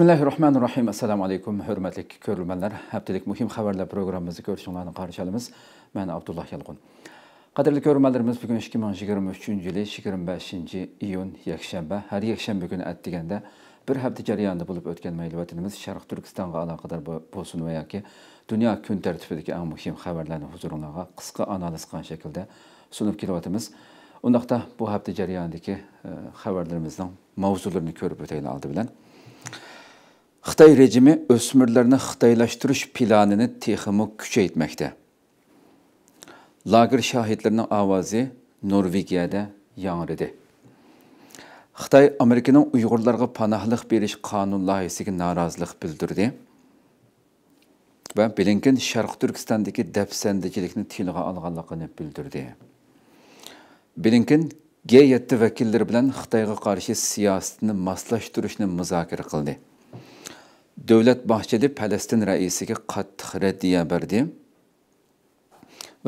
bismillahi rohmanir rohim assalomu alaykum hurmatli ko'rmanlar haftalik muhim xabarlar programmamizni ko'rishinglarni qarshi olamiz man abdulloh yalqun qadrli ko'rmanlarimiz bugun ikki ming yigirma uchinchi yil yigirma beshinchi iyun yakshanba har yakshanba kuni atdiganda bir hafta jarayonida bo'lib o'tgan maylivatinimiz sharq turkistonga aloqador bo'lsin va yoki dunyo kun tartibidagi eng muhim xabarlarni huzuringlarga qisqa analiz qilgan shaklda sunib kelyapmiz undaqda bu hafta jarayonidagi e, xabarlarimizning mavzularini ko'rib o'taylik oldi bilan Xitay rejimi ösmürlərini Xitaylaşdırış planını teximi küçəyitməkdə. Lagir şahidlərinin avazı Norvegiyada yanrıdı. Xitay Amerikanın Uyğurlarga panahlıq beriş qanun layihəsiga narazılıq bildirdi. va blinkin sharq turkistondagi dafsandichilikni tilg'a olganligini bildirdi blinkin g yetti vakillari bilan xitoyga qarshi siyosatni moslashtirishni muzokara qildi Dövlət Bahçeli Pələstin rəisi ki, qatlıq rəddiyə verdi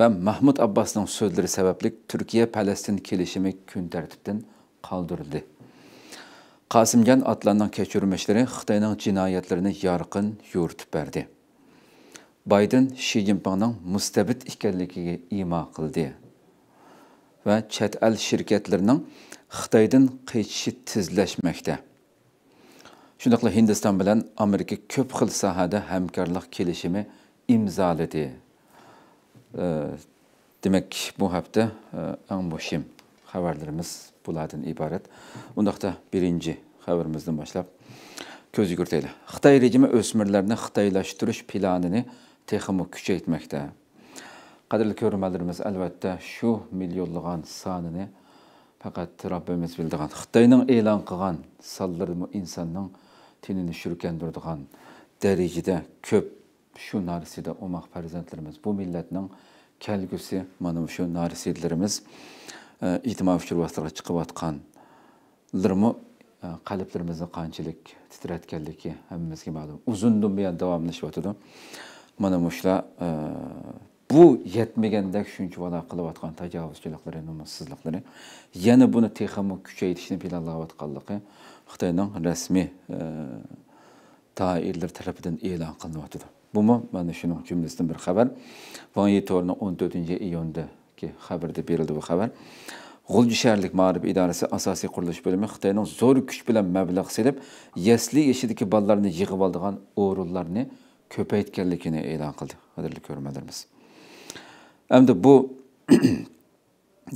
və Mahmud Abbasın sözləri səbəbli Türkiyə-Pələstin kilişimi gün tərtibdən qaldırıldı. Qasımcan adlanan keçirmişləri Xitayının cinayətlərini yarqın yürütüb verdi. Biden Xi Jinping'ın müstəbit ikənliyi ima qıldı və çət əl şirkətlərinin Xitaydan qeyçişi tizləşməkdə. Shundoqla Hindiston bilan Amerika ko'p xil sohada hamkorlik kelishimi imzoladi. Ee, demak, bu hafta e, eng bo'shim xabarlarimiz bulardan iborat. Undaqda birinchi xabarimizdan boshlab ko'z yugurtayli. Xitoy rejimi o'smirlarni xitoylashtirish planini texmo kuchaytmoqda. Qadrli ko'rmalarimiz elbette şu millionlagan sonini fakat Rabbimiz bildigan. Xitoyning e'lon qilgan sonlari insonning tinini shurkandirdigan darijada ko'p shu narsida o'moq farzandlarimiz bu millatning kelgusi mana shu narsidlarimiz e, ijtimoiy uchur atgan chiqayotganlarmi e, qalblarimizni qanchalik titratganligi hammamizga ma'lum uzundan buyon davomlashib o'tadi mana shular e, bu Yani bunu vado küçüğe tajovuzchiliklari nomussizliklari yana buni resmi kuchaytirishni planlayotganligi xitoyning rasmiy doirlar e, tarafidan e'lon mu? Ben mana shuning cümlesinden bir xabar Yitor'un 14. to'rtinchi ki xabarda berildi bu xabar Gülcü shaharlik Mağrib idorasi asosiy qurilish bo'limi xitoyning zo'r kuch bilan mablag' silib yasli yeşildeki ballarını yig'ib oldigan o'rinlarni ko'paytganligini e'lon qildi qadrli ko'rmalarimiz endi bu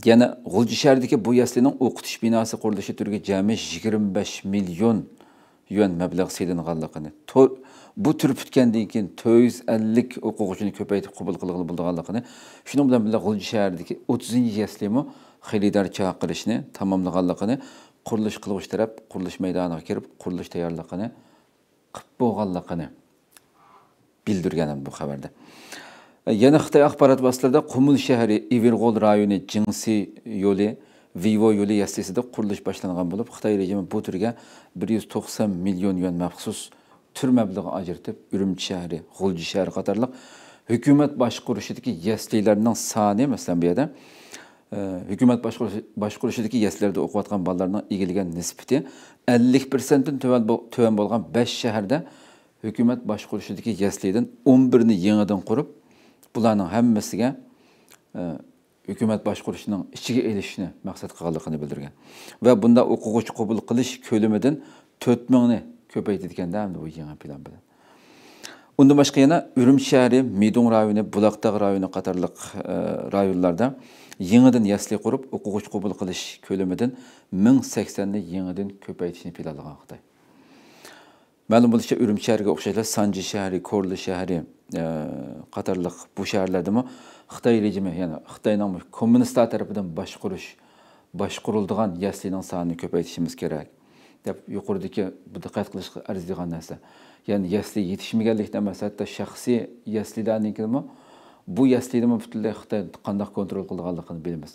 yana g'ulji shahridagi bu yaslining o'qitish binosi qurilishi turiga jami 25 besh million yuan mablag' siylinganligini bu tur bitgandan keyin to'rt yuz ellik o'quvchini ko'paytirib qabul qilgani bo'lganligini shuning bilan birga g'ulji 30. o'ttizinchi yaslimi xaridor chaqirishni tamomlaganligini qurilish qilg'uvchi taraf qurilish maydoniga kirib qurilish tayyorligini qilib bo'lganligini bildirgan bu xabarda yana xitoy axborot vositalarida qumul shahri iverg'ol rayoni Jingsi yo'li vivo yo'li yastisida qurilish boshlangan bo'lib xitoy rejimi bu turga 190 million yuan maxsus tur mablag'i ajratib urumchi shahri Xulji shahri qatorliq hukumat boshqurishidagi yaslilarning soni masalan bu yerda e, hukumat boshqurishidagi yastilarda o'qiyotgan bolalarning egilgan nisbati 50% dan tuvan bo'lgan 5 shaharda hukumat boshqurishidagi yastilardan 11 ni yangidan qurib bularning hammasiga үкімет e, басқұрышының ichiga ilishishni maqsad qilganligini білдірген. va bunda o'quvchi qabul qilish ko'lamidan to'rt mingni ko'paytirganda hamda ой еңен plan bilan undan boshqa yana urumchi shahri medun rayoni buloqtog' rayoni qatorliq e, rayonlarda yangidan yasli qurib qilish ko'lamidan ming ma'lum bo'lishicha Ürüm şəhərgə o'xshash sanji shahri korli shahri e, Qatarlıq bu shaharlardami xitoy rejimi ya'ni xitoyning kommunistlar tarafidan boshqurish boshqurildigan yaslining sonini ko'paytirishimiz kerak deb yuqoridagi bu diqqat qilishga arziydigan narsa ya'ni yasli yetishmaganlikdan emas hatto shaxsiy yaslilarnikimi bu yaslini butunlay xitoy qandoq kontrol qilganligini bilamiz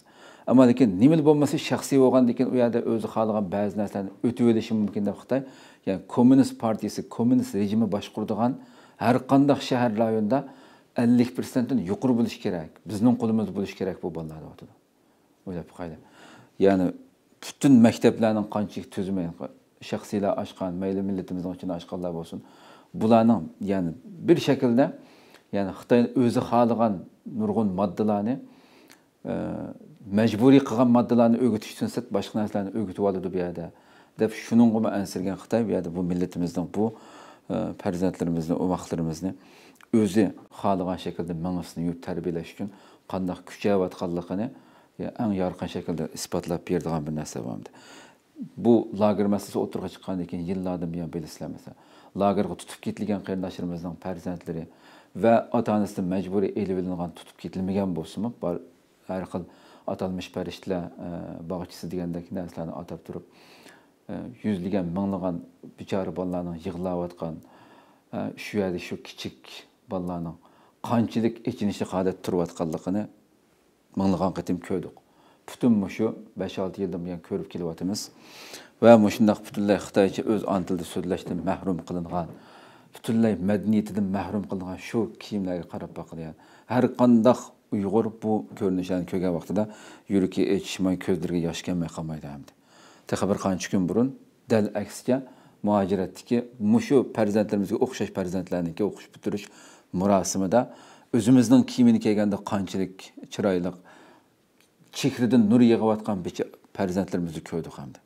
ammo lekin nima bo'lmasa shaxsiy bo'lgandan keyin u yerda o'zi xohlagan ba'zi narsalarni o'tib olishi mumkin deb xitoy yani Komünist Partisi, Komünist rejimi başkurduğan her kandak şehir rayonda 50 persentin yukarı buluş gerek. Bizden kulumuz buluş gerek bu ballarda ortada. Öyle bir kayda. Yani bütün mekteplerin kançık tüzümü, şahsiyle aşkan, meyli milletimizin için aşkanlar olsun. Bulanın yani bir şekilde yani Xitayın özü halıgan nurgun maddelarını e, mecburi kılgan maddelarını öğütüş için başka neslerini öğütü alıdı bir yerde. deb shuninga ansirgan xitoy bu yerda bu millatimizning bu e, farzandlarimizni vaqtlarimizni o'zi xohlagan shaklda mangisini yuvib tarbiyalash uchun qandoq kuchayotganligini e, eng yorqin shaklda isbotlab beradigan bir narsa bo'ldi bu lager masalasi o'tirg'a chiqqandan keyin yillardan buyon bilislamasa lagerga tutib ketilgan qarindoshlarimizning farzandlari va ota onasidan majburiy elib ilingan tutib ketilmagan bo'lsinmi har xil atalmış pərişdilər e, bağçısı deyəndək nəslərini atıb durub. Э, yuzligan minglagan bichari bolalarning yig'layotgan shu e, yerda shu kichik bolalarning qanchalik ichinishi holatda turayotganligini minglagan qatim ko'rdik butun shu besh olti yildan buyon ko'rib kelyapmiz va mushundoq butunlay xitoycha o'z ona tilida so'zlashdan mahrum qilingan butunlay madaniyatidan mahrum qilingan shu kiyimlarga qarab boqilyapti har qandoq uyg'ur bu ko'rinishlarni ko'rgan vaqtida yuragi echishmay ko'zlariga yosh kelmay qolmaydi hamdi taqa bir qancha kun burun dal aksga muhojiratniki mushu farzandlarimizga o'xshash farzandlarniki o'qish bitirish murosimida o'zimizning kiyimini kiyganda qanchalik chiroyli chehridan nur yig'ayotgan farzandlarimizni ko'rdik hamda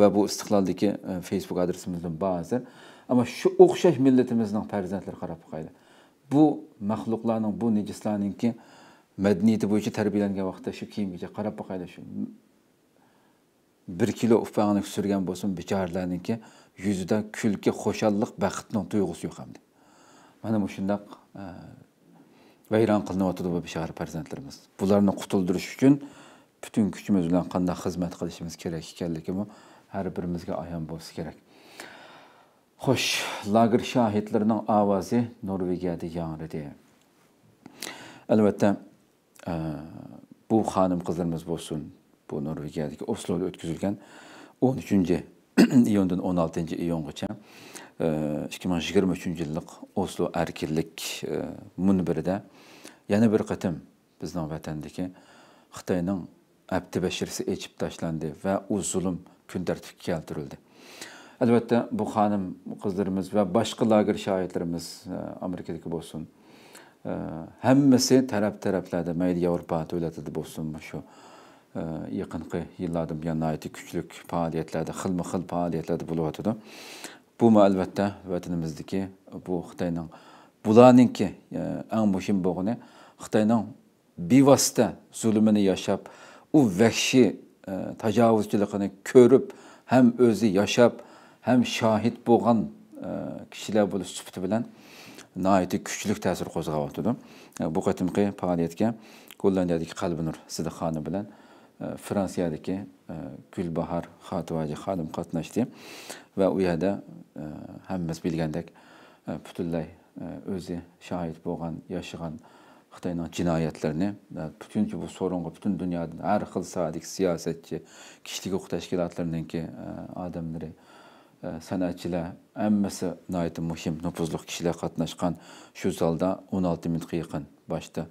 va bu istiqloldagi e, facebook adresimizdan ba'zi ammo shu o'xshash millatimizning farzandlari qarab qo'ydi bu maxluqlarning bu nejislarninki madaniyati bo'yicha tarbiyalangan vaqtda shu kiyimiga qarab boqaydi shu bir kilo ufag'ini surgan bo'lsin bechoralarniki yuzida kulki xo'shallik baxtning tuyg'usi yo'q hamdi mana shundoq e, vayron qilinyotdi bu bechora farzandlarimiz bularni qutuldirish uchun butun kuchimiz bilan qanday xizmat qilishimiz kerak ekanligini har birimizga ayon bo'lsa kerak xo'sh lager shohidlarining ovozi norvegiyada yangridi albatta e, bu xonim qizlarimiz bo'lsin bu norvegiyadagi osloda o'tkazilgan o'n uchinchi iyundan o'n oltinchi iyungacha e, ikki ming yigirma uchinchi yillik oslo erkinlik e, munbirida yana bir qatim bizning vatandagi xitoyning abdi echib tashlandi va u zulm kun tartibga keltirildi albatta bu xonim qizlarimiz va boshqa lager shoirlarimiz e, amerikadagi bo'lsin hammasi taraf taraflarda mayli yevropa davlatida bo'lsin shu yaqinqi yillardan buyon nihoyatda kuchlik faoliyatlarda xilma xil faoliyatlarda Bu bumi albatta vatanimizniki bu xitoyning bularninki e, eng muhim bo'lgani xitoyning bevosita zulmini yashab u vahshiy e, tajovuzchiligini ko'rib ham o'zi yashab ham shohid bo'lgan e, kishilar bo'lish sufati bilan nihoyatda kuchlik ta'sir qo'zg'ayotdi bu qatimqi faoliyatga gollandiyadagi kalbinur sidixoni bilan Fransiyadakı Gülbahar Xatıvacı xanım qatnaşdı və o yerdə həmimiz bilgəndək bütünləy özü şahid boğan, yaşayan Xitayın cinayətlərini bütün ki bu sorunğa bütün dünyadan hər xil sadiq siyasətçi, kişilik hüquq təşkilatlarının ki adamları, sənətçilər, hamısı nəhayət mühim nüfuzlu kişilər qatnaşqan şu zalda 16 minutqa yaxın başda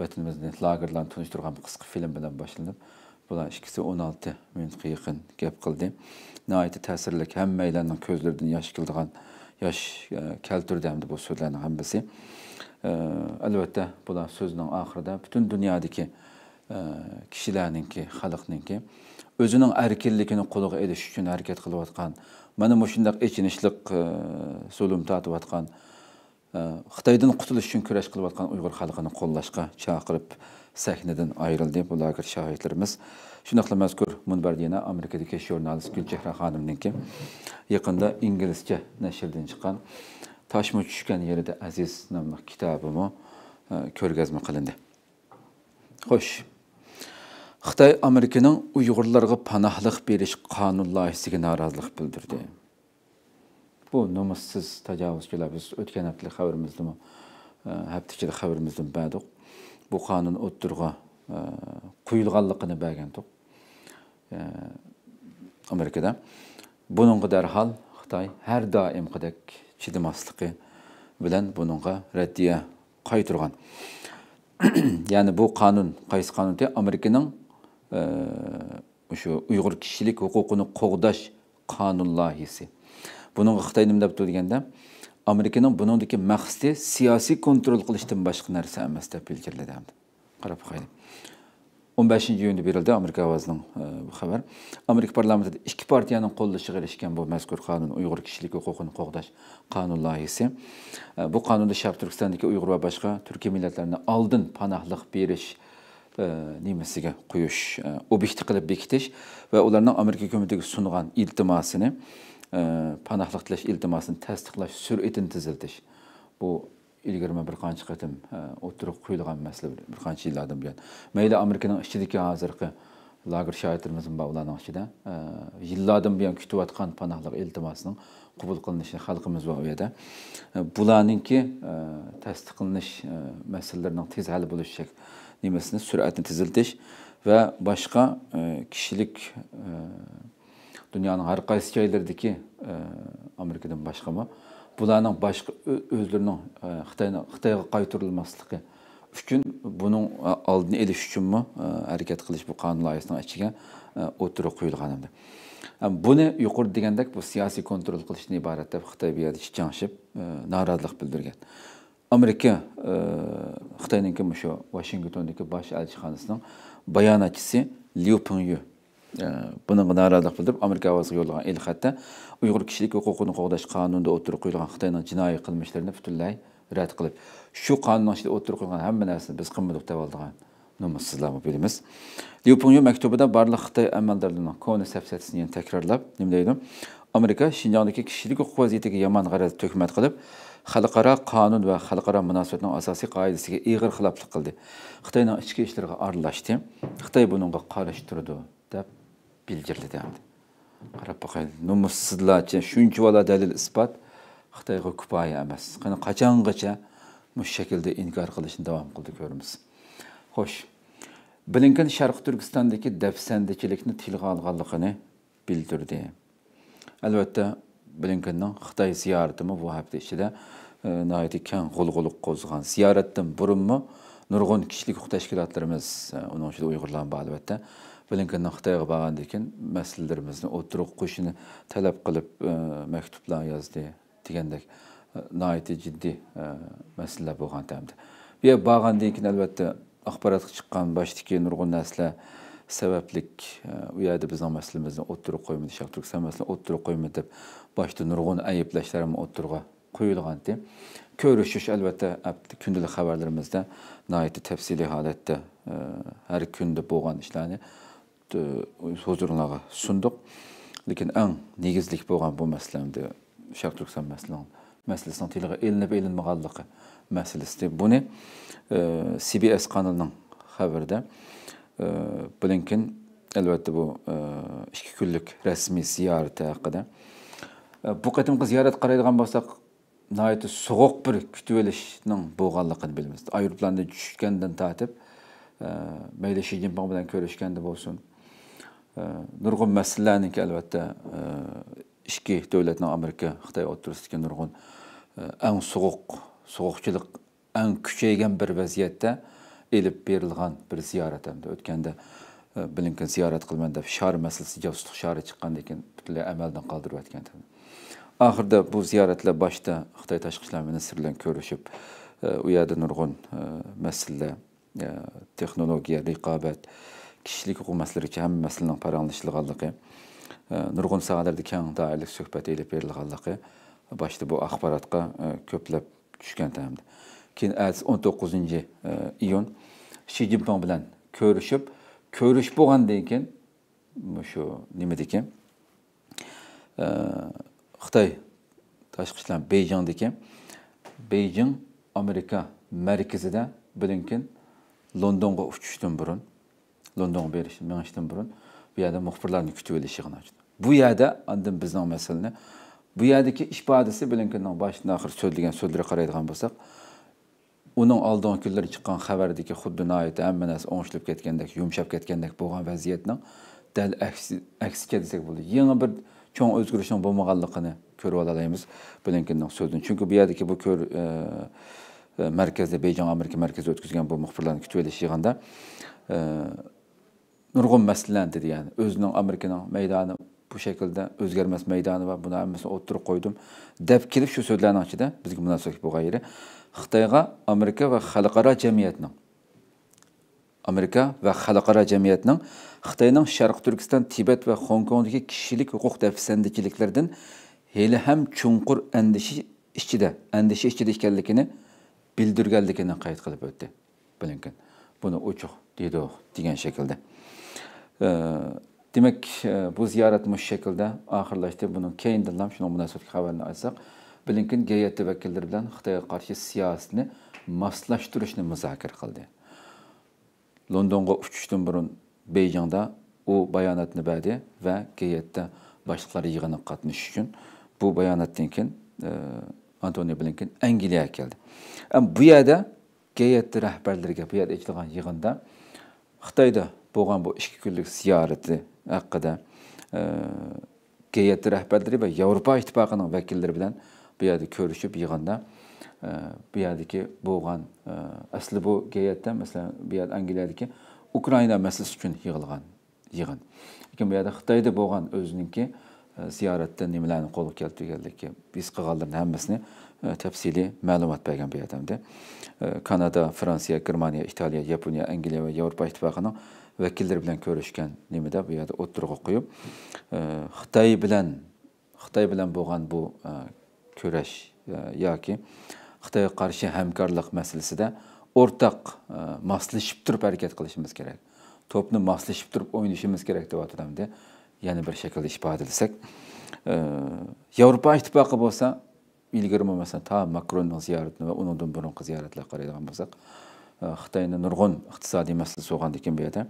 vətənimizin lagerlərini tunuşdurğan qısqa film bilan başlanıb. bular ikkisi 16 minutga yaqin gap qildi nihoyatda ta'sirlik hammanglarning ko'zlaridan yosh keldigan yosh e, keltirdi hamda bu so'zlarni hammasi e, albatta bular so'zning oxirida butun dunyodagi e, kishilarninki xalqninki o'zining erkinligini qo'lga ilish uchun harakat qilayotgan mana bu shundaq ichinishliq zulm tortayotgan xitoydan qutulish uchun kurash qilayotgan uyg'ur xalqini qo'llashga chaqirib sahnadan ayrildi bularga shohidlarimiz shunaqla mazkur munbar yana amerikadagi jurnalist gulchehra xonimninki yaqinda inglizcha nashrdan chiqqan toshma tushgan yerida aziz nomli kitobimi e, ko'rgazma qilindi xo'sh xitoy amerikaning uyg'urlarga panahlıq berish qonun loyihasiga norozilik bildirdi bu nomussiz tajovuzchilar biz o'tgan haftalik xabarimizda hafta ichida e, xabarimizdan badiq bu qonun o'ttirg'i quyilganligini bergan Америкада. amerikada buningga darhol xitoy har doimgidek chidamasliqi bilan бұныңға raddiya qaytirgan ya'ni bu qonun qaysi qonun amerikaning o'sha uyg'ur kishilik huquqini qo'g'dash qonun loyihasi amerikaning buningdagi maqsadi siyosiy kontrol qilishdan boshqa narsa emas deb bildirildi qarab qo'ydi o'n beshinchi iyunda berildi amerika ovozining e, bu xabar amerika parlamentida ikki partiyaning qo'llashiga erishgan bu mazkur qonun uyg'ur kishilik huquqini qo'g'dash qonun loyihasi e, bu qonunda sharq turkistondagi uyg'ur va boshqa turkiy millatlarni oldin panohliq berish e, nimasiga qo'yish obyekti qilib bekitish va ularning amerika hukumatiga sungan iltimosini panohlik tilash iltimosini tasdiqlash sur'atini tiziltish bu ilgari bir qancha qatim o'tirib qo'yilgan masala bir qancha yillardan buyon mayli amerikaning ichidagi hozirgi lager shoirlarimiz bor ularning ichida yillardan buyon kutayotgan panohlik iltimosining qabul qilinishi xalqimiz bor u yerda bularninki tasdiqlanish masalalarini tez hal bo'lish nimasini sur'atni teziltish va boshqa kishilik dünyanın har qaysi joylaridagi amerikadan boshqami bularning boshqa o'zlarining алдын e, xitoyga qaytarilmasligi uchun buning oldini e, olish uchunmi e, harakat qilish bu qonun ichiga o'tirib qo'yilgan buni yuqori degandek bu siyosiy kontrol qilishdan iborat deb xitoy bu yerda changshib bildirgan amerika xitoyniki shu buningga norozilik bildirib amerika ovoziga yo'llagan elxatda uyg'ur kishilik huquqini qo'g'dash qonunida o'tirib qo'yilgan xitoyning jinoiy qilmishlarini butunlay rad qilib shu qonunni ichida o'tirib qo'ygan hamma narsani biz qimmat deb oldigan nomussizlar bilamiz liupungyo maktubida barliq xitoy amaldorlarini koni safsatisini yana takrorlab nima deydi amerika shinjongdagi kishilik huquq vaziyatiga yomon g'araz tuhmat qilib xalqaro qonun va xalqaro munosabatning asosiy qoidasiga ig'ir xiloflik qildi xitoyning ichki ishlariga aralashdi xitoy bunga qarshi turdi bildirdi dendi. Qarab baxayın, numussizlarca shuncha vala dalil isbot Xitoyga kifoya emas. Qani qachongacha mush shaklda inkor qilishni davom qildi ko'ramiz. Xo'sh. Blinken Sharq Turkistondagi dafsandichilikni tilga olganligini bildirdi. Albatta, Blinkenning Xitoy ziyoratimi bu hafta ichida e, nihoyatda keng g'ulg'uliq qo'zg'an. Ziyoratdan burunmi nurg'un kishilik huquq tashkilotlarimiz, e, uning ichida Uyg'urlar albatta, bilinki Naqtayğa bağandakin məsələlərimizni oturuq qoşunu tələb qılıb ə, e, məktublar yazdı deyəndək e, nəhayət ciddi ə, e, məsələ bolğan təmdi. Bu bağandan kin əlbəttə axbarat çıxan başdakı nurgun nəslə səbəblik bu yerdə bizim məsələmizni oturuq qoymadı Şəktürk sən məsələn oturuq qoymadı deyib başda nurgun ayıbləşlərim oturuğa qoyulğandı. Görüşüş əlbəttə gündəlik xəbərlərimizdə nəhayət təfsili halətdə ə, hər gündə bolğan işləri өз huzurlarga sunduk. Lekin eng negizlik bo'lgan bu maslamda Sharq Turkiston masalan masalasini tilga elinib elinmaganligi masalasida buni CBS kanalının haberde Blinken albatta bu ikki kunlik rasmiy ziyorati haqida bu qatimqi ziyaret qaraydigan bo'lsak nayeti soğuk bir kütüvelişinin boğallıqını bilmizdi. Ayırplarında düşüşkenden tatip, e, meyleşi Jinping bilen görüşkende bolsun, nurg'un masalalarniki albatta ikki davlatni amerika xitoy o'rtasidagi nurg'un eng suvuq suvuqchilik eng kuchaygan bir vaziyatda elib berilgan bir ziyorat hamda o'tganda blinkin ziyorat qilman deb shar masalasi josuslik shari chiqqandan keyin butunlay amaldan qoldirib yotgan oxirida bu ziyoratlar boshida xitoy tashqi ishlar ministri bilan ko'rishib u yerda nurg'un masalalar texnologiya raqobat kishilik huquq masalalariga hammasining paranglishilganligi e, nurg'un sohalarda dairlik doiralik suhbat elib berilganligi başta bu axborotga e, ko'plab tushgan hamda keyin 19. o'n to'qqizinchi e, iyun shi zinpin bilan ko'rishib ko'rish bo'lgandan keyin shu nimadikan xitoy tashqi ishlar beyjingdiki Beijing amerika merkezide bilinkin londonga uchishdan burun londonga berishdi minishdan burun bu yerda muxbirlarni kutib olishig'ini ochdi bu yerda andan bizning masalani bu yerdagi ishbodisi blinkinning boshidan oxir so'zlagan so'zlariga qaraydigan bo'lsak uning oldingi kunlar chiqqan xabardagi xuddi noyati hamma narsa o'ngishilib ketgandek yumshab ketgandek bo'lgan vaziyatning dal aksiga desak bo'ladi yangi bir cho'ng o'zgarishning bo'lmaganligini ko'rib olamiz blinkinning so'zini chunki bu yerdagi bu ko'r e, e, markazda bejong amerika markazida o'tkazgan bu muxbirlarni kutib olish yig'inda e, nurg'un masalalarni dedi ya'ni o'zining amerikaning maydoni bu shaklda o'zgarmas maydoni va buni hammasini o'ttirib qo'ydim deb kelib shu so'zlarni ichida bizga munosib bo'lgan yeri xitoyga amerika va xalqaro jamiyatning amerika va xalqaro jamiyatning xitoyning sharq turkiston tibat va hong kongdagi kishilik huquq dafsandichiliklardan hali ham chunqur andishi ichida andisha ichida ekanligini bildirganligini qayd qilib o'tdi blinkin buni ochiq dedi degan shaklda Ee, demek e, bu ziyorat mush shaklda oxirlashdi buni keyindan ham shunga munosabatli xabarni aytsak blinkin gyayatda vakillari bilan xitoyga qarshi siyosatni moslashtirishni muzokara qildi londonga uchishdan burun beyjingda u bayonotni berdi va gyayatda boshliqlar yig'ini qatnashish uchun bu bayonotdan keyin e, Blinken blinkin angliyaga keldi bu yerda gyayatni rahbarlariga bu yerda aytilgan yig'inda xitoyda bo'lgan bu ikki kunlik ziyorati haqida GYT e, rahbarlari va yevropa ittifoqining vakillari bilan bu yerda ko'rishib yig'inda e, bu yerdagi bo'lgan asli e, bu GYTda masalan bu yerda angliyadagi ukraina masalasi uchun yig'ilgan yig'in lekin bu yerda xitoyda bo'lgan o'ziniki ziyoratda nimalarni qo'lga keltirganligi biz qilganlarni hammasini təfsili məlumat bəyan bu yerdəmdir. Kanada, Fransiya, Germaniya, İtaliya, Yaponiya, Angliya və Avropa İttifaqının vakillar bilan ko'rishgan nimada bu yerda o'ttirg'a qo'yib e, xitoy bilan xitoy bilan bo'lgan bu e, kurash e, yoki xitoyga qarshi hamkorlik masalasida o'rtaq moslashib turib harakat qilishimiz kerak to'pni moslashib turib o'ynashimiz kerak deyotgandamda yana bir shaklda ifodalasak yevropa ittifoqi bo'lsa ilgari bo'lmasa to makronni ziyoratini va undan burunqi ziyoratlar qaraydigan bo'lsak xitoyni nurg'un iqtisodiy masalasi bo'lgan ekan bu yerda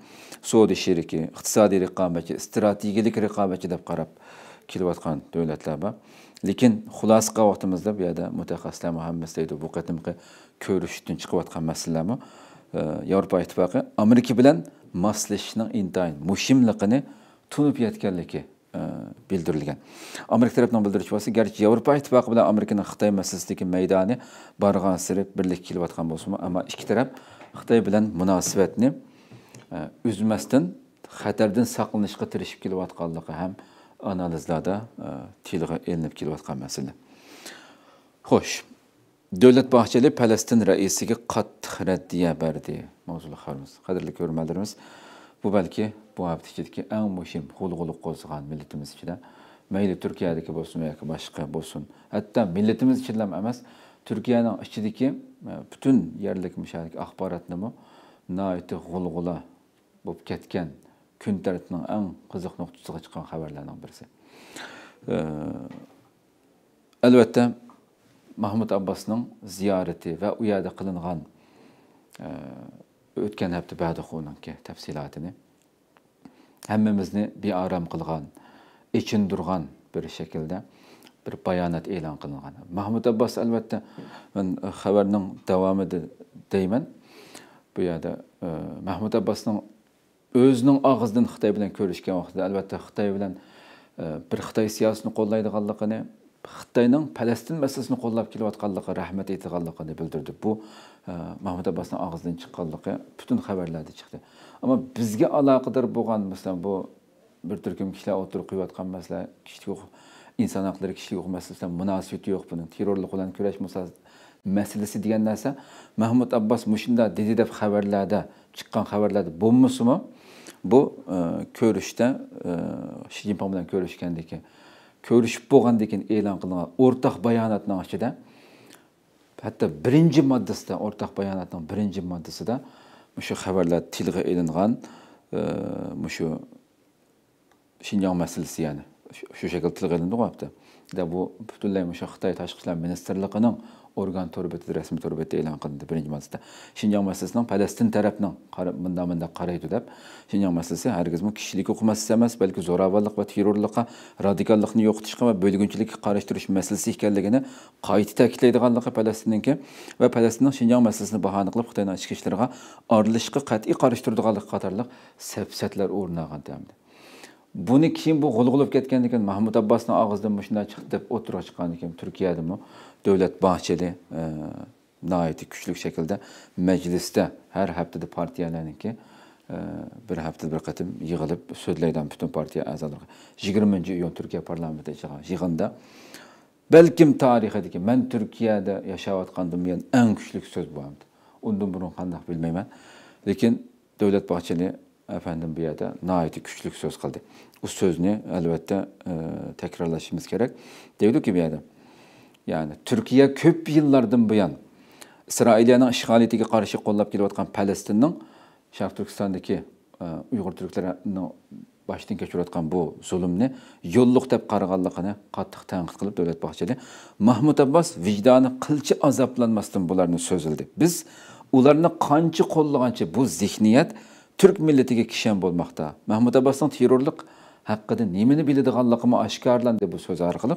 saudiya sheriki iqtisodiy raqobatchi strategik raqobatchi deb qarab kelayotgan davlatlar bor lekin xulosa vaqtimizda bu yerda mutaxassislar hammasi eslaydi bu qatimgi ko'rishdan chiqayotgan masalalarmi yevropa ittifoqi amerika bilan moslashishning intayin muhimligini tunib yetganligi bildirilgan amerika tarafdan bildirilishibosi garchi yevropa ittifoqi bilan amerikaning xitoy masalasidagi maydoni borgan e, siri birlik kelayotgan bo'lsinmi ammo ikki taraf xitoy bilan munosabatni uzmasdan xatardan saqlanishga tirishib kelayotganligi ham analizlarda e, tilg'a ilinib kelayotgan masala xo'sh davlat bahchali falastin raisiga qattiq raddiya berdi mavzuli xabarimiz qadrli ko'rmalarimiz bu balki bu hafta ichidagi eng muhim g'ulg'uli qo'zg'agan millatimiz ichida mayli turkiyadagi bo'lsin yoki boshqa bo'lsin hatto millatimiz ichida ham emas turkiyaning ichidagi e, butun yerlik axborotnimi noiti g'ulg'ula bo'lib ketgan kun tartibning eng qiziq nuqtasiga chiqqan xabarlarning birisi e, albatta mahmud abbosning ziyorati va u yerda qilingan e, өткен әпті бәді ке тәпсилатыны. Әммімізіні бі арам қылған, үшін дұрған бір шекілді бір баянат елан қылған. Махмуд Аббас әлбәтті, мен э, хабарның давамы деймін. Бұяда э, Махмуд Аббасның өзінің ағыздың Қытай білен көрішкен уақытта әлбәтті Қытай білен э, бір Қытай сиясын қолдайдығанлығыны xitoyning falastin masalasini qo'llab kelayotganligi rahmat aytganligini bildirdi bu e, mahmud Abbosning og'zidan chiqqanligi butun xabarlarda chiqdi ammo bizga aloqador bo'lgan masalan bu bir turkum kishilar o'tirib qo'yayotgan masala kishilik huquq inson haqlari kishilik huquq masalasida munosabati yo'q buni terrorlik bilan kurash masalasi degan narsa mahmud abbos mushunda dedi deb xabarlarda chiqqan xabarlarda bo'lmasmi? bu e, ko'rishda shi e, bilan ko'rishgandiki ko'rishib bo'lgandan keyin e'lon qilingan o'rtoq bayonotning ichida hatto birinchi moddasida o'rtoq bayonotning birinchi moddasida shu xabarlar tilga ilingan e, shu shinjon masalasi ya'ni shu shaklda tilga ilindi bu butunlay shu xitoy tashqi ishlar ministrligining organ torbeti, resmi torbeti e'lon kıldı birinci majlisda shinjon masalasidan Palestin tarafdan bunda bunda qaraydi deb shinjon masalasi hargizmi kishilik huquqmas emas balki zo'ravonlik va terrorlikqa radikallikni yo'qotishga va bo'lgunchilikka qarshi turish masalasi ekanligini qayta ta'kidlaydiganligi falastinninki va falastinning shinjon masalasini bahona qilib xitoyning ichki ishlariga orilishga qat'iy qarshi turadiganlik qatorliq safsatlar o'rin olgan buni keyin bu g'ulg'ulib ketgandan keyin mahmud abbosni og'zidan shunday chiqdi deb o'tirib chiqqandan keyin turkiyadami Devlet Bahçeli e, küçük şekilde mecliste her haftada həftədə partiyalarınki e, bir həftədə bir qatım yığılıb sözləyilən bütün partiya əzaları 20-ci iyun Türkiyə parlamenti yığında Bəlkim tarixidəki ben Türkiye'de yaşayatqandım yəni en küçük söz bu amdı. Ondan bunun qandaq bilməyəm. Lakin Devlet Bahçeli efendim bir yerdə nəhayət küçük söz kaldı. O sözünü elbette ə, təkrarlaşımız kerak. Deyildi ki, bir adam. ya'ni turkiya ko'p yillardan buyon isroiliyaning ishg'oliyatiga qarshi qo'llab kelayotgan falastinning sharq turkistondagi e, uyg'ur turklarini boshdan kechirayotgan bu zulmni yolluk deb qaraganligini qattiq tanqid qilib davlat boshchisi mahmud abbos vicdanı kılçı azoblanmasdan bularni so'zildi biz ularni qancha qo'llagancha bu zihniyat turk millatiga kishan bo'lmoqda mahmud abbosning terrorlik haqida nimani biladiganligimi oshkorlandi bu so'z orqali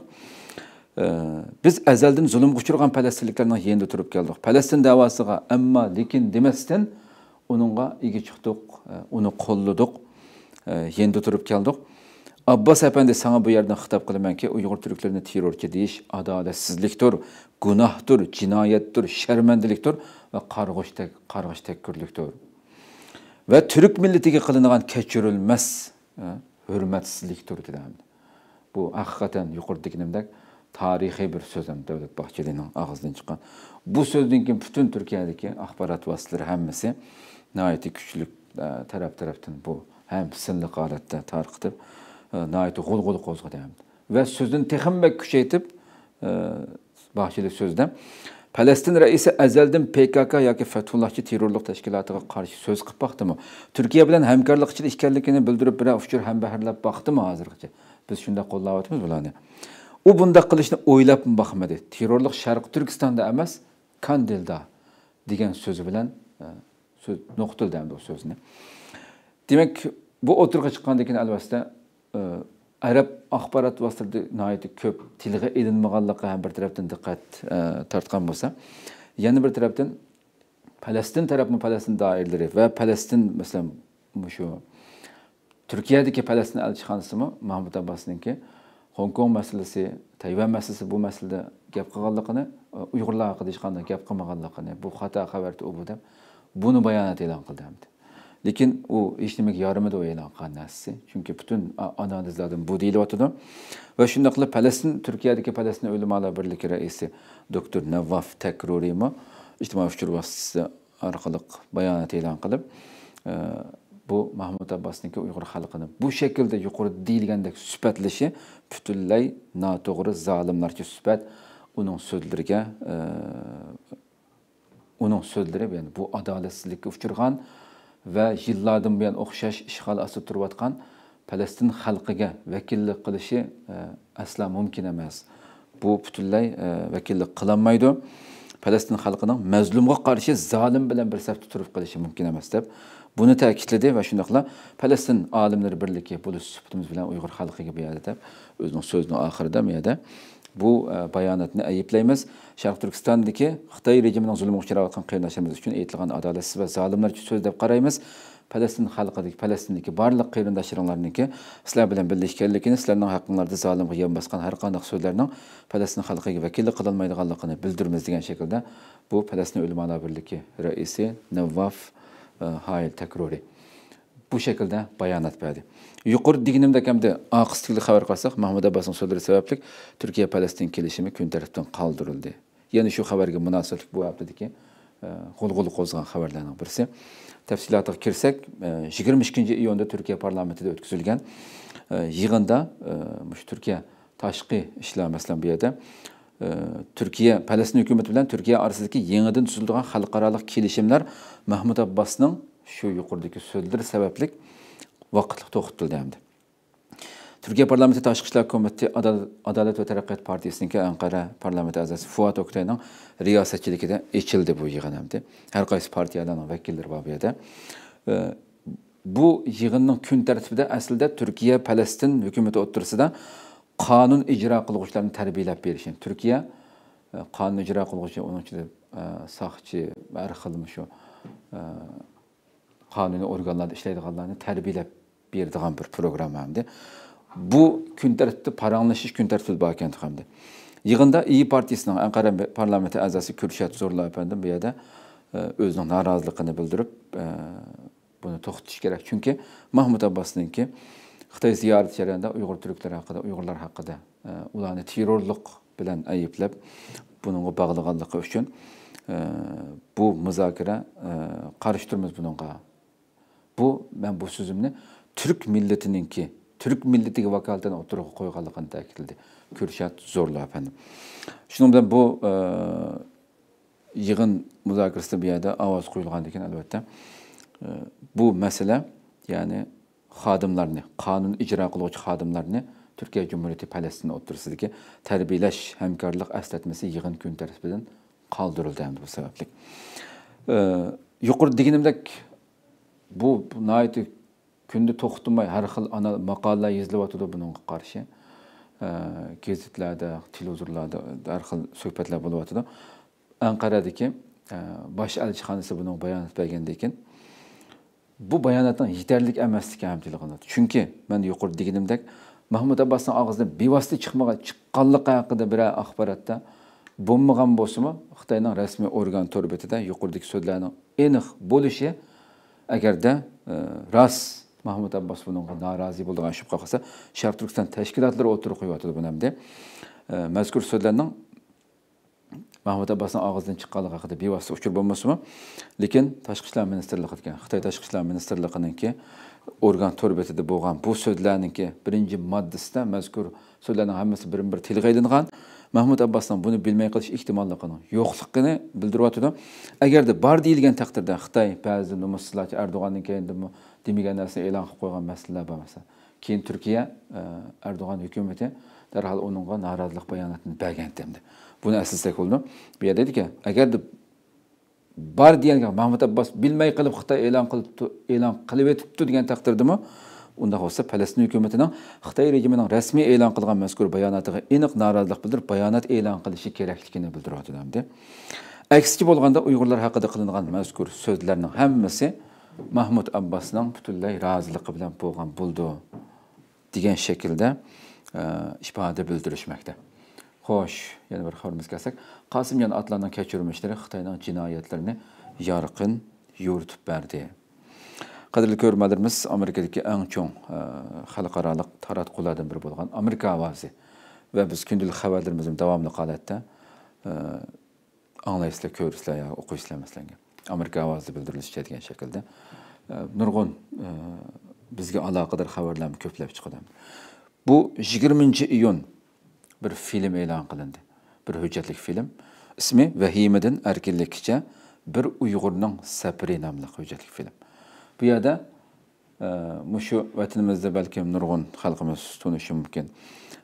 Ee, biz əzəldən zulümə uçurğan Palestinliklərlə yendə turub gəldik. Palestin davasına amma lakin deməsdən onunğa igi çıxdıq, e, onu qolladıq, e, yendə turub gəldik. Abbas efendi sana bu yerden hitap kılmen ki Uygur Türklerine terör ki deyiş adaletsizliktir, günahtır, cinayettir, şermendiliktir ve kargış, tek, kargış tekkürlüktür. Ve Türk milletine kılınan keçirilmez e, hürmetsizliktir Bu hakikaten yukarıdaki nemdek. tarixiy bir so'z ham davlat bahchilining og'zidan chiqqan bu so'zdan keyin butun turkiyadagi axborot vositalari hammasi nihoyatda kuchli e, taraf tarafdan bu ham silli holatda tarqitib e, nihoyatda g'ulg'ul qo'zg'adi ham va so'zini texamba kuchaytirib e, bahchili so'zda Palestin raisi azaldan PKK yoki Fatullohchi terrorlik tashkilotiga qarshi so'z qilib baxdimi? Turkiya bilan hamkorlik ichida ekanligini bildirib, bir uchur ham baharlab baxdimi hozirgacha? Biz shunda qo'llayapmiz bularni. u bundoq qilishni o'ylab boqmadi terrorlik sharq turkistonda emas kandelda degan so'zi bilan e, so'z nuqtildi bu so'zni demak bu o'tirg'a chiqqandan keyin albatta e, arab axborot vositalarida nihoyatda ko'p tilga ilinmaganligi ham bir tarafdan diqqat e, tortgan bo'lsa yana bir tarafdan Palestin tarafının Palestin dairleri va Palestin masalan shu turkiyadagi Palestin elçihanesi mi Mahmut hong kong masalasi tayvan masalasi bu masalada gap qilganligini uyg'urlar haqida hech qanday gap qilmaganligini bu xato xabar u deb buni bayonot e'lon qildim lekin u hech nimaga yarimadi u e'lon qilgan narsasi chunki butun analizlardan bu deyilyotidi va shunday qilib palastin turkiyadagi falastin ulamolar birligi raisi doktor navaf takruriymi ijtimoiy uchur vositasi orqali bayonot e'lon qilib bu mahmud abbosniki uyg'ur xalqini bu shaklda yuqorida deyilgandek suhbatlashi butunlay noto'g'ri zolimlarcha suhbat uning so'zlariga e, uning so'zlari yani bu adolatsizlikka uchirgan va yillardan buyon o'xshash ishg'ol ostida turayotgan falastin xalqiga vakillik qilishi e, aslo mumkin emas bu butunlay e, vakillik qilolmaydi falastin xalqining mazlumga qarshi zolim bilan bir safda turib qilishi mumkin emas deb buni ta'kidladi va shundoqla falastin olimlari birligi bo'lish suhbatimiz bilan uyg'ur xalqiga bu yerda o'zini so'zini oxirida bu yerda bu e, bayonotni ayblaymiz sharq turkistondagi xitoy rejimining zulmga uchrayotgan qarindoshlarimiz uchun aytilgan adolatsiz va zolimlar so'z deb qaraymiz falastin xalqidagi falastindagi barliq qarindoshlaringlarniki sizlar bilan birlashganligini sizlarning haqqinglarda zolimga yon bosgan har qanday so'zlarning falastin xalqiga vakillik qilolmaydiganligini bildirmiz degan shaklda bu falastin ulamolar birligi raisi navvaf hayil takrori bu shaklda bayonot berdi yuqori deganimdek hamda qisqali xabar qilsak mahmud abbosning so'zlari sababli turkiya falastin kelishimi kun tartibdan qoldirildi yana shu xabarga munosabatli bu haftadagi g'ulg'ul qo'zg'agan xabarlarning birisi tafsilotiga kirsak yigirma ikkinchi iyunda turkiya parlamentida o'tkazilgan yig'inda shu turkiya tashqi ishlar masalan bu yerda Э, Türkiye, falastin hükümeti bilen Türkiye arasındaki yeniden tüzüldüğün halkaralık kilişimler mahmud Abbas'ın shu yuqoridagi so'zlar sababli vaqtliq to'xtatildi hamda Türkiye parlamenti Komiteti Adal Adalet ve va Partisi'nin ki Ankara parlamenti Azası fuat oktayning de içildi bu Her kaysi har qaysi partiyalarning vakillari bor bu yerda bu tertibi de aslında Türkiye-Palestin hükümeti hukumati da qanun icra qiluvchilarni tərbiyələb verişin. Türkiyə e, qanun icra qiluvchi, onun ichida e, saxchi, har xil shu e, qonuniy organlarda ishlaydiganlarni tərbiyələb berdigan bir proqram hamdi. Bu kun tartibda paranglashish kun tartibida bor ekan hamdi. Yig'inda İYİ partiyasining Anqara parlamenti a'zosi Kürşat Zorla efendim bu yerda o'zining noroziligini bildirib buni to'xtatish kerak. Chunki Mahmud Abbosninki Xitoy ziyorat jarayonida Uyg'ur Türkler hakkında Uyg'urlar haqida e, ularni terrorlik bilan ayblab, buningga bog'laganligi uchun e, bu muzokara e, qarshi turmiz buningga. Bu men bu Türk turk ki turk millatiga vakolatan o'tirib qo'yganligini ta'kidladi. kürşat zo'rla efendim. Shuning bilan bu yig'in bir bu yerda ovoz qo'yilgandan keyin albatta bu mesele ya'ni xodimlarni qonun ijro qiluvchi xodimlarni turkiya jumhuriyati falastin o'tirisidagi tarbiyalash hamkorlik aslatmasi yig'in kun tartibidan qoldirildi hamda bu sababli yuqori deganimdek bu nihoyat kunda to'xtamay har xil ana maqolalar yozilyotidi bunga qarshi gazetlarda televizorlarda har xil suhbatlar bo'lyotidi anqaradagi e, bosh elchixonasi buni bayonot berganda ekan bu bayonotning yetarlik emasligi ham tilg'inadi chunki man yuqorida deganimdek mahmud abbosning og'zidan bevosita chiqmagan chiqqanligi haqida bir axborotda bo'lmagan bo'lsinmi xitoyning rasmiy organ to'r yuqoridagi so'zlarni aniq bo'lishi agarda e, rost mahmud abbos bunga norozi bo'lgan shubha qilsa sharq turkiston tashkilotlari o'tirib qo'yyotdi buni hamda e, mazkur so'zlarning mahmud abbosni og'zidan chiqqanligi haqida bevosita uchur bo'lmasinmi lekin tashqi ishlar ministrligida xitoy tashqi ishlar ministrliginiki organ to'r betida bo'lgan bu so'zlarniki birinchi moddasida mazkur so'zlarning hammasi birin bir tilga ilingan mahmud abbosdan buni bilmay qolish ehtimolligini yo'qligini bildiryotdi agarda bor deyilgan taqdirda xitoy ba'zi nomussizlarchi erdo'g'andan keyin demagan narsani e'lon qilib qo'ygan masalalar bor masalan keyin turkiya e, erdo'g'an hukumati darhol uningga norozilik bayonotini bergan edi buni eslasak bo'ldi bu yerda aytdik agar deb bar degan mahmud abbos bilmay qilib xitoy e'lon qilibdi e'lon qilib etibdi degan taqdirdami unda bo'lsa falastin hukumatining xitoy rejimining rasmiy e'lon qilgan mazkur bayonotiga aniq norozilik bildirib bayonot e'lon qilishi kerakligini bildiryapti aksiga bo'lganda uyg'urlar haqida qilingan mazkur so'zlarning hammasi mahmud abbosning butunlay roziligi bilan bo'lgan bo'ldi degan shaklda e, ifoda bildirishmoqda Xo'sh, yani bir xabarimiz kelsak, Qasim yana atlardan kechirmishlari Xitoyning jinoyatlarini yorqin yuritib berdi. Qadrli ko'rmalarimiz, Amerikadagi eng cho'ng xalqaroliq taratqulardan bir bo'lgan Amerika ovozi va biz kundalik xabarlarimizni davomli holatda e, anlayışla ko'rasizlar yoki o'qiysizlar masalan. Amerika ovozi bildirilishicha şekilde. shaklda nurg'un e, bizga aloqador xabarlarni ko'plab chiqadi. Bu 20 iyon. bir film e'lon qilindi bir hujjatli film ismi vahimadan erkinlikkacha bir uyg'urning sapri nomli hujjatli film bu yerda e, mushu vatanimizda balkim nurg'un xalqimiz tunishi mumkin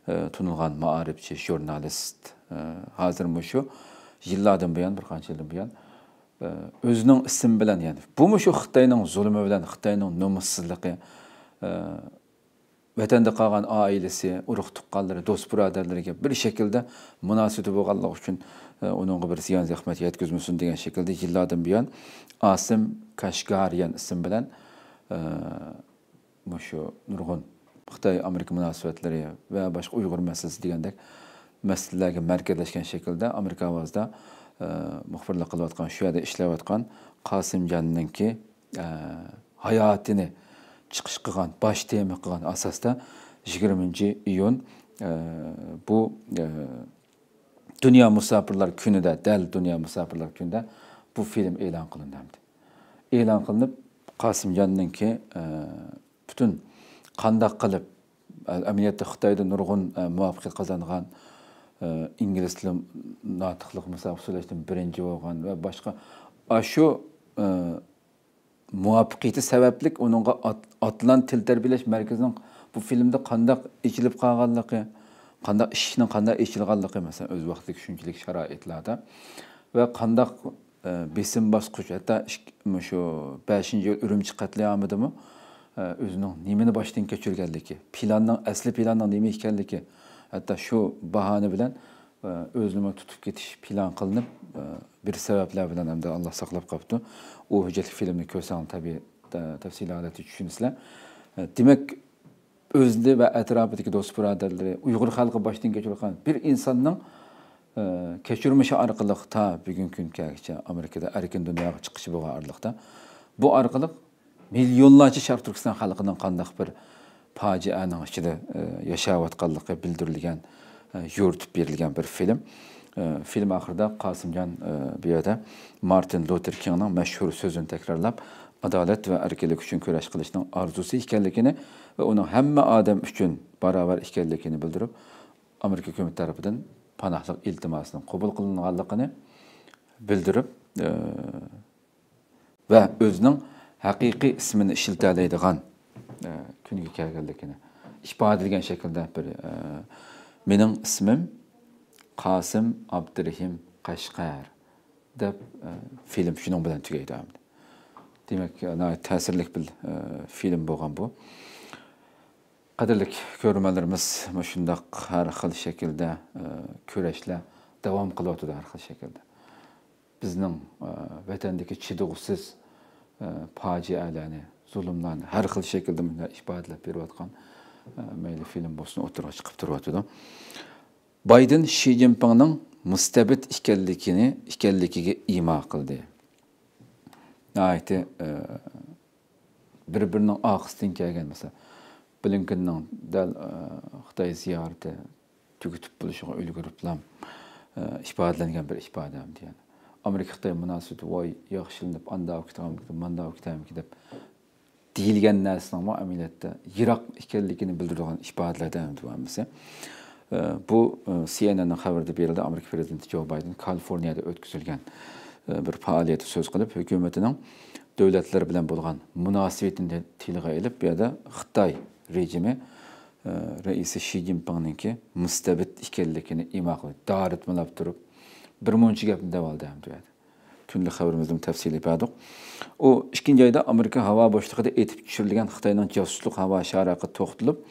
e, tunilgan maarifchi jurnalist e, hozir mushu yillardan buyon bir qancha yildan buyon o'zining ism bilan ya'ni bu mushu xitoyning zulmi bilan xitoyning nomussizligi vatanda qolgan ailesi, urug' tuqqanlari do'st birodarlariga bir shaklda munosabati bo'lganligi uchun e, uningga bir ziyon zahmat yetkazmasin degan shaklda yillardan buyon osim kashgariyan ism bilan e, shu nurg'un xitoy amerika munosabatlari va boshqa uyg'ur masalasi degandek masalalarga markazlashgan şekilde amerika ovozida e, muxbirlik qilayotgan shu yerda ishlayotgan qosimjonninki hayatını чыгыш кылган баш теме кылган асаста жыйырманчы июнь бул дүния мусапырлар күнүдө дал дүния мусапырлар күнүдө бул фильм эълон кылынды эълон кылынып касымжандынки бүтүн кандак кылып аминетте кытайда нургун муваффакият казанган инглиз тили натыклык мисалы сүйлөштүн биринчи болгон ва башка ашу muvaffaqiyati sabablik uningga otlan til tarbiyalash markazining bu filmde kandak kandak filmda qandoq ichilib qolganligi qandoq ishni qandoq ichilganligi masalan o'z vaqtidagi shunchalik sharoitlarda va qandoq e, besim bosqich hatto shu beshinchi yil urumchi qatliomidami e, o'zining nimani boshdan kechirganligi planning asli planning nima ki hatta şu bahane bilen ee, özlüme tutup getiş plan kılınıp e, bir sebepler bilen hem de Allah saklap kaptı. O hücretli filmini körsen tabi e, tefsili adeti düşünsüler. E, demek özlü ve etrafındaki dost biraderleri, Uygur halkı baştan geçirirken bir insanın keçirmişi arkalık ta bugün günkü Amerika'da erken dünyaya çıkışı bu arlıkta. Bu arkalık milyonlarca Şark Türkistan halkının kandak bir facianın içinde yaşayıp bildirilgen ee, yürütüp berilgen bir film. Ee, film ahırda Qasımcan e, bir yada Martin Luther King'nin meşhur sözünü tekrarlap adalet ve erkelik üçün köreş kılışının arzusu işkenlikini ve onun hemme adem üçün barabar işkenlikini bildirip Amerika hükümet tarafından panahlık iltimasının kabul kılınğanlığını bildirip e, ve özünün hakiki ismini işiltələydiğən e, künge kəlgəllikini ifade edilgen şekilde bir e, Mening ismim Qasim Abdurahim Qashqar deb e, film shuning bilan tugaydi. Demak, e, ta'sirli bir e, film bo'lgan bu. Qadirlik ko'rmanlarimiz mana shundaq har xil shaklda kurashlar davom qilyotdi har xil shaklda. Bizning vatandagi chidug'siz fojialarni, zulmlarni har xil shaklda ifodalab berayotgan мейлі фильм болсын отырға шығып тұрып жатыр байден ши цзиньпиннің мұстәбіт екенлігіне има қылды бір бірінің ақысын келген мысалы блинкеннің қытай зияраты түгітіп болышуға үлгеріп лам ifadəlanğan bir ifadəmdir yəni. Amerika Xitay münasibəti vay yaxşılınıb anda oktam deyilgan narsaning amaliyotda yiroq ekanligini bildiradigan iboralardan bo'lsa e. e, bu e, cnn xabarida berildi amerika prezidenti jo bayden kaliforniyada o'tkazilgan bir faoliyatda so'z qilib hukumatining davlatlar bilan bo'lgan munosabatini tilga ilib bu yerda xitoy rejimi raisi shi zinpinniki mustabid ekanligini imo qilib doritmalab turib bir muncha gapni davoldi түнлік хабарымыздың тәпсілі бәдіқ. О, ішкен жайда Америка хава боштықыда етіп түшірілген Қытайның жасушылық хава шарақы тоқтылып,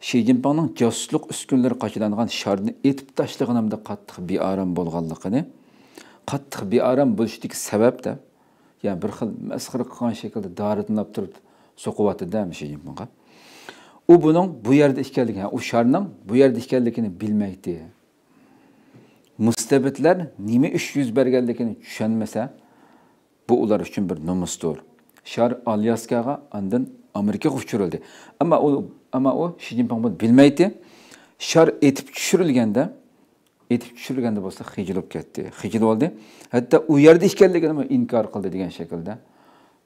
Ши Цзиньпиннің жасуслық үскінлері қачыданған шарды етіп ташлығынамда қаттық арам болғалықыны. қаттық арам болыштық сәбәп дә, яғни бір қыл мәсқыр қыған шекілді дарытынлап тұрып, соқуаты атты дәмі О, бұның бұ ерде ішкәлігін, о шарның бұ ерде ішкәлігін білмейді. müstebitler nime iş yüz bergenligini bu ular uchun bir numustur. Şar Alyaskaga andın Amerika uçurildi. Ama o ama o Xi Jinping bunu bilmeydi. Şar etip düşürülgende etip düşürülgende bolsa xijilib ketdi. Xijil oldu. Hatta u yerda ekanligini inkor qildi degan shaklda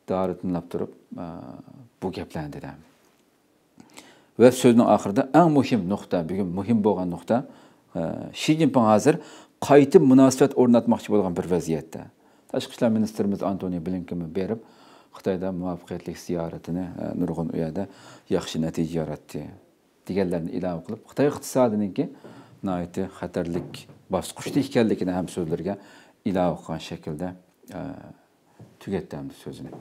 dori tinglab turib e, bu gaplarni dedi. Ve sözünün ahırda en muhim nokta, bugün muhim bo'lgan nokta, e, Xi Jinping hazır qaytib munosabat o'rnatmoqchi bo'lgan bir vaziyatda tashqi ishlar ministrimiz antoni blinkinni berib xitoyda muvaffaqiyatli ziyoratini e, nurg'un u yerda yaxshi natija yaratdi deganlarni e'lon qilib xitoy iqtisodiniki nihoyatda xatarlik bosqichda ekanligini ham so'zlarga ilova qilgan shaklda e, tugatdi hamdi so'zini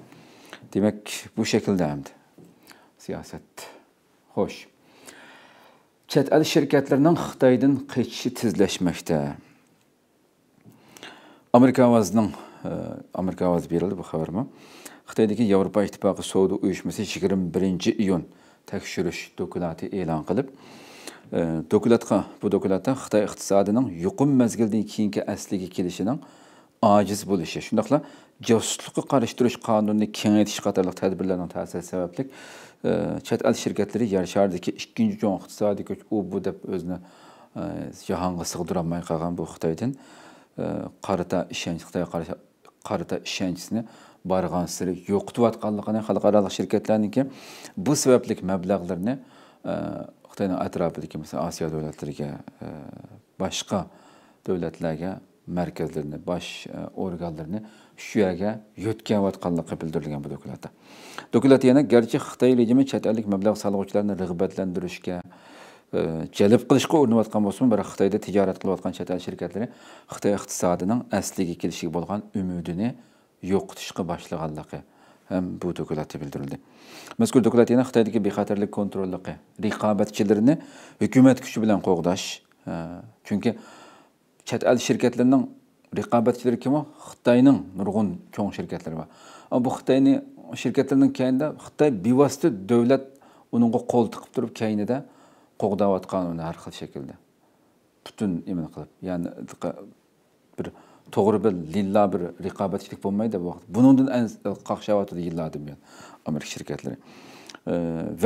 demak bu shaklda hamdi siyosat xo'sh chet el shirkatlarining xitoydan qaytishi tezlashmoqda amerika ovozining e, amerika ovozi berildi bu xabarma xitoydagi yevropa ittifoqi savdo uyushmasi yigirma birinchi iyun tekshirish dokumenti e'lon qilib e, dokulatga bu dokulatda xitoy iqtisodining yuqum mazgildan keyingi asliga kelishining ojiz bo'lishi shundoqla josuslikqa qarshi qonunini kengaytirish qatorli tadbirlarning ta'siri sababli e, chet el shirkatlari yer sharidagi ikkinchi chong iqtisodiy kuch u bu deb o'zini jahonga sig'dirolmay qolgan bu xitoydan Э, qarata ishonch xitoyga qarata ishonchni borg'ansiri yo'qotayotganligini xalqaro shirkatlarniki bu sabablik mablag'larni e, xitoyni atrofidagi masalan osiyo davlatlariga e, boshqa davlatlarga markazlarini bosh e, organlarini shu yerga yo'tkayotganligi bildirilgan bu dokladda dokladda yana garchi xitoy rejimi chet ellik mablag' salg'uvchilarni rag'batlantirishga Э, jalb qilishga urinayotgan bo'lsin biroq xitoyda tijorat qilayotgan chet el shirkatlari xitoy iqtisodining asliga kelishiga bo'lgan umidini yo'qotishga boshlaganligi ham bu dokladda bildirildi mazkur doklad yana xitoydagi bexatarlik kontrolligi riqobatchilarni hukumat kuchi bilan qo'g'dash e, chunki chet el shirkatlarining raqobatchilari kim xitoyning nurg'un cho'ng shirkatlari bor bu xitoyni shirkatlarining keyinda xitoy bevosita davlat uningga qo'l tiqib turib keyinida қоғдап жатқанын әрқилы шекілді бүтін именно қылып Yani бір to'g'ri bir lilla bir raqobatchilik bo'lmaydi bu vaqt bundan qaqshayotdi yillardan buyon amerika shirkatlari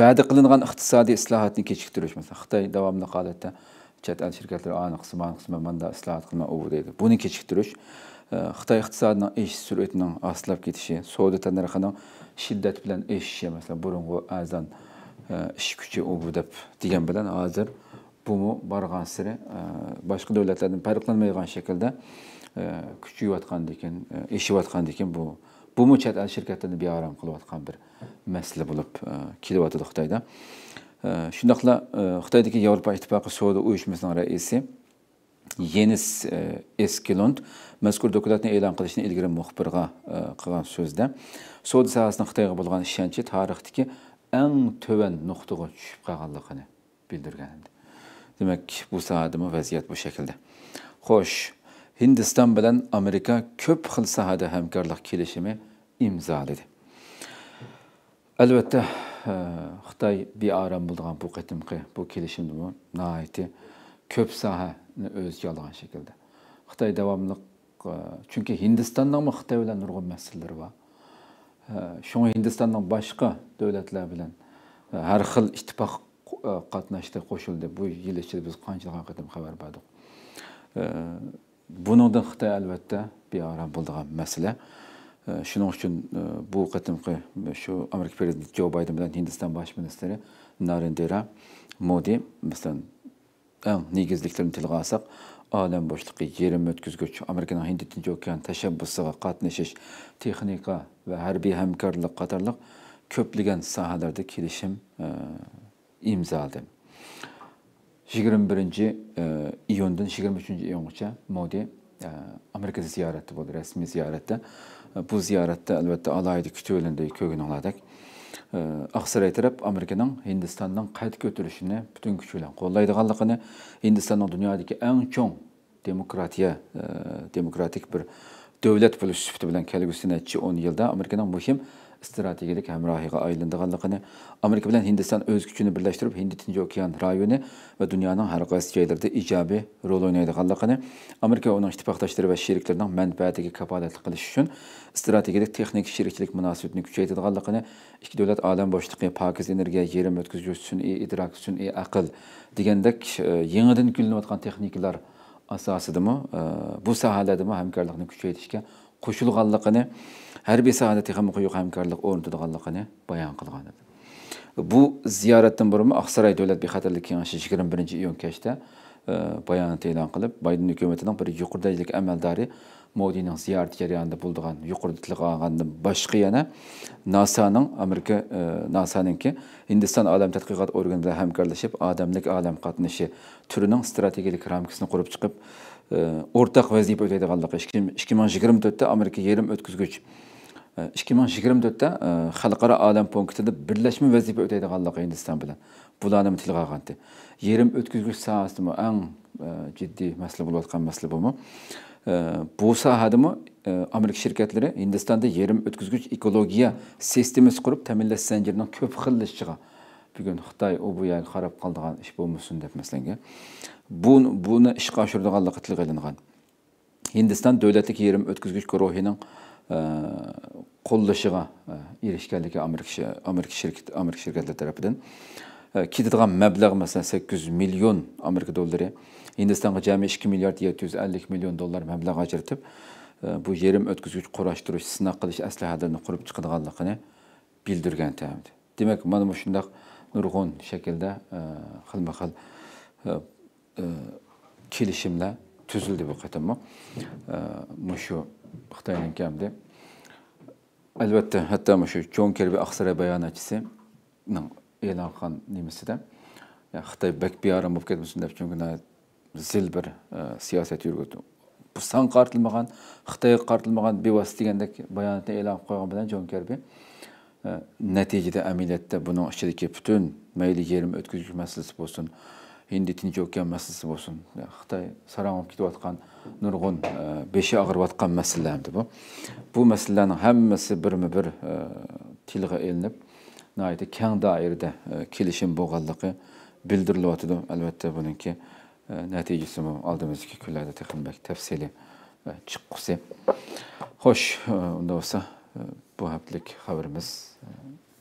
va'da qilingan iqtisodiy islohotni kechiktirish masalan xitoy davomli holatda chet el shirkatlari ani qismi ani qismi manda islohot qilma u deydi buni kechiktirish xitoy iş o'sish sur'atining astlab ketishi savdo tannarxining shiddat bilan o'sishi masalan burungi arzon ish kuchi u deb degan bilan hozir bumu sari boshqa davlatlardan farqlanmaydigan shaklda kuchayotgan ekan eshiyotgan bu bumu chet el shirkatlarini qilayotgan bir masala bo'lib kelyotidi xitoyda shundoqla xitoydagi yevropa ittifoqi savdo uyushmasining raisi yenis eskilond mazkur dokumentni e'lon qilishni ilgari muxbirga qilgan so'zda savdo sohasini xitoyga bo'lgan ishonchi tarixdagi En tövən nöqtəyə düşüb qalğanlığını bildirgan Demek Demək, bu sahədəmi vəziyyət bu şekilde. Xoş, Hindistan bilan Amerika ko'p xil sahada hamkorlik kelishimi Elbette, Albatta, Xitoy bearam bo'lgan bu qatimqi bu kelishimni noiti ko'p sohani o'ziga olgan shaklda. Xitoy davomli chunki e, Hindistonning Xitoy bilan nurg'un masalalar bor. Э, шоңа Hindistandың башқа дәүләтләр белән э, һәр хил иттифак э, катнашты, кошылды. Бу ел ичидә без канчалыгы кадәм хәбәр бадык. Буныңдан Хытай әлбәттә биара булдыган мәсьәлә. Шуның өчен бу кытымкы шу Америка президенты Джо Байден белән Hindistan баш министры Нарендра Моди, мәсәлән, иң нигезлекләрен тилгә алсак, olam bo'shliqi yerim o'tkazgich amerikani hind tinch okean tashabbusi va qatnashish texnika ve harbiy hamkorlik qatorliq ko'plagan sohalarda kelishim e, imzoladi yigirma birinchi e, iyundan yigirma uchinchi iyungacha modi e, amerikada ziyoratda resmi rasmiy ziyoratda bu ziyoratda albatta alohida kutib olindi ko'rganinglardek Э, ақсарай тарап американың hindistonның қайтып көтерілішіне бүтін күшімен қолдайдығанлығыны hindistonның дүниедегі ең чоң демократия э, демократик бір дәулет болу сүпіті білән келгісі нәтиже американың мұхим strategik hamrohiga aylanadiganligini amerika bilan hindiston o'z kuchini birlashtirib hind tinch okean rayoni va dunyoning har qaysi joylarida ijobiy rol o'ynaydiganligini amerika uning ittifoqdoshlari va sheriklarining manfaatiga kafolatlik qilish uchun strategik texnik sherikchilik munosabatini kuchaytirganligini ikki davlat olam bo'shliqi pokiz energiya yerim o'tkazgich sun'iy idrok sun'iy aql degandek e, yangidan kulinayotgan texnikalar asosidami e, bu sohalardami hamkorlikni kuchaytirishga qo'shilganligini harbiy sohada ham hamkorlik o'rnatadiganligini bayon qilgan edi bu ziyoratdan burun oqsaroy davlat bexatarlik kengashi yigirma birinchi iyun kechda e, bayonot e'lon qilib bayden hukumatining bir yuqori darajali amaldori modining ziyorati jarayonida bo'ldigan yuqori tilg'angandan boshqa yana nasaning amerika e, nasaninki hindiston olam tadqiqot organi bilan hamkorlashib odamlik olam qatnashi turining strategik ramkasini qurib chiqib e, o'rtaq vazifa o'taydiganligi ikki ming yigirma to'rtda amerika yerim o'tkazgich эки миң жыйырма төрттө халыкара аалам пунктида бирлешме вазифа өтөйдиганлыгы индистан Бұл адам тилге алганды ерім өткізгіш саласымы әң жидді мәселе болып жатқан мәселе бұл бұл сахадымы америка шіркетлері индістанда ерім өткізгіш экология системасы құрып тәмінләш зәнжірінің көп қырлы шыға бүгін қытай о қарап қалдыған іш болмасын деп мәселенге бұл бұны ішқа ашырдығанлығы тілге ілінған hindiston davlatlik yerim o'tkazgich guruhining қолдашыға erişkənlikə Amerika Amerika şirkət Amerika şirkətləri tərəfindən e, ketidigan məbləğ məsələn 800 milyon Amerika dolları, Hindistanğa cəmi 2 milyard 750 milyon dollar məbləğ ajratıb e, bu yerim ötküzgüç quraşdırış, sınaq qilish əsləhələrini qurub çıxıdığanlığını bildirgan təmdi. Demək, mən e, bu şundaq nurg'un shaklda xilma-xil kelishimlar tuzildi bu qatimmi. Mushu Xitoyning kamdi. deb albatta hatto mana shu jon kerbi bayonatchisi ning e'lon qilgan nimasida xitoy piyora bo'lib ketmasin deb chunki zil bir e, siyosat yurgizdi bu san qartilmagan xitoyga qartilmagan bevosita degandek bayonotni e'lon qilib qo'ygan bilan jon kerbi e, natijada amaliyotda buning ichidagi butun mayli yerim o'tkazish masalasi bo'lsin endi tinch okean masalasi bo'lsin xitoy saranglab ketayotgan нұрғын беші ағырып атқан мәселелерді бұл бұл мәселелердің әммесі бірме бір тілге ілініп найты кең дайырда келісім болғанлығы білдіріліп отыр әлбетте бұныңки нәтижесі тәхімбек чыққысы хош онда болса бұл апталық хабарымыз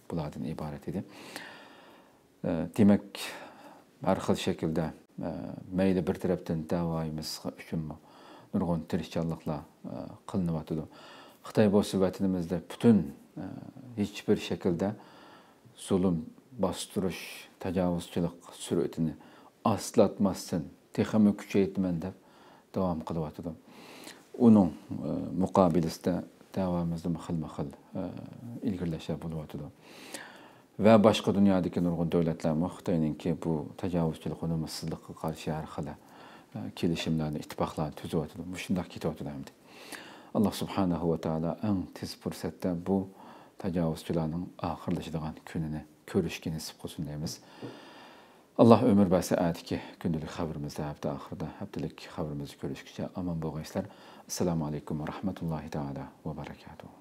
бұладан ибарат еді демек шекілді мәйлі бір тараптан үшін nurg'un tirishchanliklar e, qilinyotidi xitoy bu suhbatimizda butun e, hech bir shaklda zulm bostirish aslatmasın. suratini aslatmasdan texmi kuchaytman deb davom qilyotidi uning e, muqobilisida davamizda xilma xil ilgirlashlar bo'lyotidi va boshqa dunyodagi nurg'un davlatlarmi xitoyninki bu tajovuzchilik unumsizlikqa qarshi har xil kilişimlərini, ittifaqları tüzü ötüdür. Bu şundaq kit ötüdəmdir. Allah subhanahu və taala ən tez fürsətdə bu təcavüzçülərin axırlaşdığan gününü görüşkə nisib qılsın deyimiz. Allah ömür və saatki gündəlik xəbərimizdə həftə axırda həftəlik xəbərimizi görüşkəcə aman olğaysınlar. Assalamu alaykum və rahmetullahi taala və barakatuh.